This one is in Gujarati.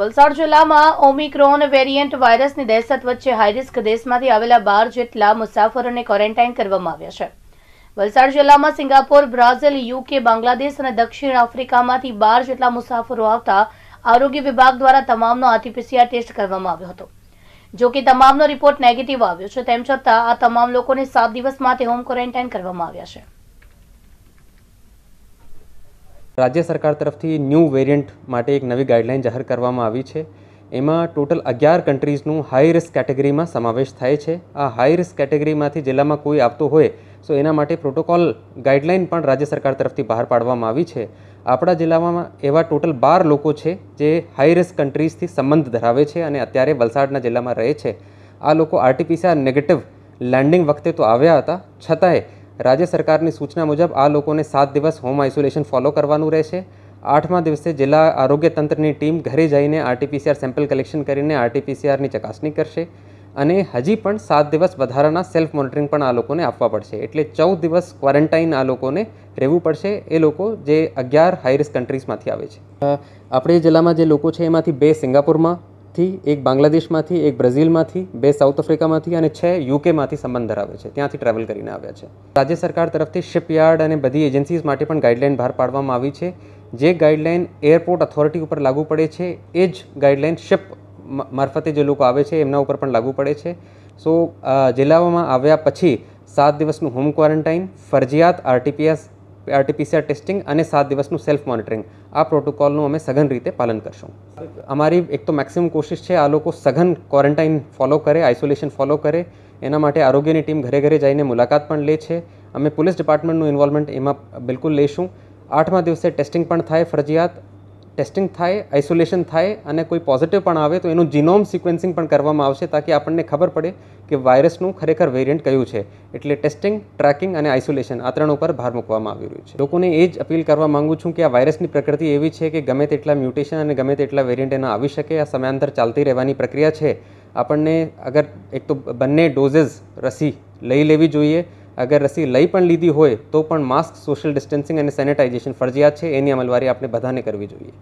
વલસાડ જિલ્લામાં ઓમિક્રોન વેરિયન્ટ વાયરસની દહેશત વચ્ચે હાઈરિસ્ક દેશમાંથી આવેલા બાર જેટલા મુસાફરોને ક્વોરન્ટાઇન કરવામાં આવ્યા છે વલસાડ જિલ્લામાં સિંગાપોર બ્રાઝિલ યુકે બાંગ્લાદેશ અને દક્ષિણ આફ્રિકામાંથી બાર જેટલા મુસાફરો આવતા આરોગ્ય વિભાગ દ્વારા તમામનો આરટીપીસીઆર ટેસ્ટ કરવામાં આવ્યો હતો જો કે તમામનો રિપોર્ટ નેગેટિવ આવ્યો છે તેમ છતાં આ તમામ લોકોને સાત દિવસ માટે હોમ ક્વોરન્ટાઇન કરવામાં આવ્યા છે રાજ્ય સરકાર તરફથી ન્યૂ વેરિયન્ટ માટે એક નવી ગાઈડલાઇન જાહેર કરવામાં આવી છે એમાં ટોટલ અગિયાર કન્ટ્રીઝનું હાઈ રિસ્ક કેટેગરીમાં સમાવેશ થાય છે આ હાઈ રિસ્ક કેટેગરીમાંથી જિલ્લામાં કોઈ આવતો હોય તો એના માટે પ્રોટોકોલ ગાઈડલાઇન પણ રાજ્ય સરકાર તરફથી બહાર પાડવામાં આવી છે આપણા જિલ્લામાં એવા ટોટલ બાર લોકો છે જે હાઈ રિસ્ક કન્ટ્રીઝથી સંબંધ ધરાવે છે અને અત્યારે વલસાડના જિલ્લામાં રહે છે આ લોકો આરટીપીસીઆર નેગેટિવ લેન્ડિંગ વખતે તો આવ્યા હતા છતાંય રાજ્ય સરકારની સૂચના મુજબ આ લોકોને સાત દિવસ હોમ આઇસોલેશન ફોલો કરવાનું રહેશે આઠમા દિવસે જિલ્લા આરોગ્ય તંત્રની ટીમ ઘરે જઈને આરટીપીસીઆર સેમ્પલ કલેક્શન કરીને આરટીપીસીઆરની ચકાસણી કરશે અને હજી પણ સાત દિવસ વધારાના સેલ્ફ મોનિટરિંગ પણ આ લોકોને આપવા પડશે એટલે ચૌદ દિવસ ક્વોરન્ટાઇન આ લોકોને રહેવું પડશે એ લોકો જે અગિયાર હાઈ રિસ્ક કન્ટ્રીઝમાંથી આવે છે આપણે જિલ્લામાં જે લોકો છે એમાંથી બે સિંગાપુરમાં થી એક બાંગ્લાદેશમાંથી એક બ્રાઝિલમાંથી બે સાઉથ આફ્રિકામાંથી અને છે યુકેમાંથી સંબંધ ધરાવે છે ત્યાંથી ટ્રાવેલ કરીને આવ્યા છે રાજ્ય સરકાર તરફથી શિપયાર્ડ અને બધી એજન્સીઝ માટે પણ ગાઈડલાઇન બહાર પાડવામાં આવી છે જે ગાઈડલાઇન એરપોર્ટ અથોરિટી ઉપર લાગુ પડે છે એ જ ગાઈડલાઇન શિપ મારફતે જે લોકો આવે છે એમના ઉપર પણ લાગુ પડે છે સો જિલ્લાઓમાં આવ્યા પછી સાત દિવસનું હોમ ક્વોરન્ટાઇન ફરજિયાત આરટીપીએસ આરટીપીસીઆર ટેસ્ટિંગ અને સાત દિવસનું સેલ્ફ મોનિટરિંગ આ પ્રોટોકોલનું અમે સઘન રીતે પાલન કરશું અમારી એક તો મેક્સિમમ કોશિશ છે આ લોકો સઘન ક્વોરન્ટાઇન ફોલો કરે આઇસોલેશન ફોલો કરે એના માટે આરોગ્યની ટીમ ઘરે ઘરે જઈને મુલાકાત પણ લે છે અમે પોલીસ ડિપાર્ટમેન્ટનું ઇન્વોલ્વમેન્ટ એમાં બિલકુલ લઈશું આઠમા દિવસે ટેસ્ટિંગ પણ થાય ફરજિયાત ટેસ્ટિંગ થાય આઇસોલેશન થાય અને કોઈ પોઝિટિવ પણ આવે તો એનું જીનોમ સિક્વન્સિંગ પણ કરવામાં આવશે તાકી આપણને ખબર પડે કે વાયરસનું ખરેખર વેરિયન્ટ કયું છે એટલે ટેસ્ટિંગ ટ્રેકિંગ અને આઇસોલેશન આ ત્રણ ઉપર ભાર મૂકવામાં આવી રહ્યું છે લોકોને એ જ અપીલ કરવા માગું છું કે આ વાયરસની પ્રકૃતિ એવી છે કે ગમે તેટલા મ્યુટેશન અને ગમે તેટલા વેરિયન્ટ એના આવી શકે આ સમયાંતર ચાલતી રહેવાની પ્રક્રિયા છે આપણને અગર એક તો બંને ડોઝેસ રસી લઈ લેવી જોઈએ અગર રસી લઈ પણ લીધી હોય તો પણ માસ્ક સોશિયલ ડિસ્ટન્સિંગ અને સેનિટાઇઝેશન ફરજિયાત છે એની અમલવારી આપણે બધાને કરવી જોઈએ